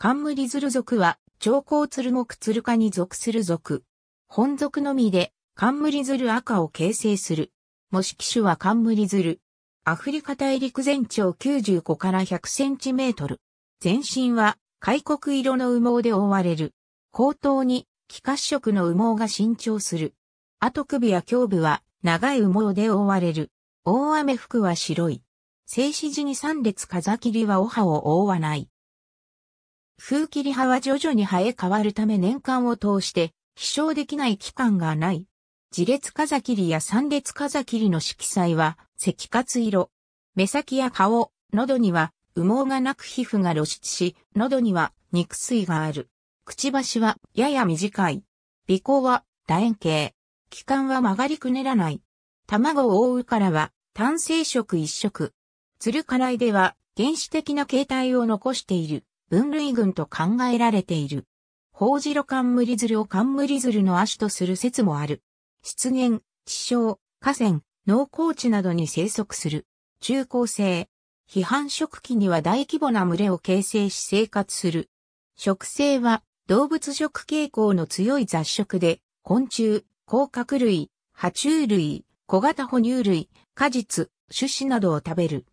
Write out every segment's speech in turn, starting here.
冠鶴族は、長江鶴木鶴科に属する族。本族のみで、冠鶴赤を形成する。模式種は冠鶴。アフリカ大陸全長95から100センチメートル。全身は、開国色の羽毛で覆われる。後頭に、気褐色の羽毛が伸長する。後首や胸部は、長い羽毛で覆われる。大雨服は白い。静止時に三列風切りはお歯を覆わない。風切り葉は徐々に生え変わるため年間を通して、飛翔できない期間がない。自列風切りや三列風切りの色彩は、赤活色。目先や顔、喉には羽毛がなく皮膚が露出し、喉には肉水がある。くちばしはやや短い。鼻孔は楕円形。気管は曲がりくねらない。卵を覆うからは単性色一色。つるからいでは原始的な形態を残している。分類群と考えられている。ホオジロカンムリズルをカンムリズルの亜種とする説もある。湿原、地小、河川、農耕地などに生息する。中高生。批判食器には大規模な群れを形成し生活する。食性は動物食傾向の強い雑食で、昆虫、甲殻類、爬虫類、小型哺乳類、果実、種子などを食べる。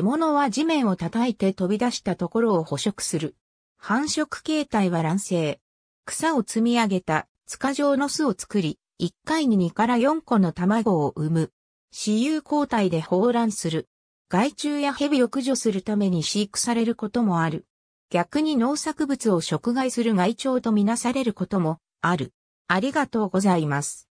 獲物は地面を叩いて飛び出したところを捕食する。繁殖形態は卵生。草を積み上げた塚状の巣を作り、1回に2から4個の卵を産む。私有交代で放卵する。害虫や蛇を駆除するために飼育されることもある。逆に農作物を食害する害鳥とみなされることもある。ありがとうございます。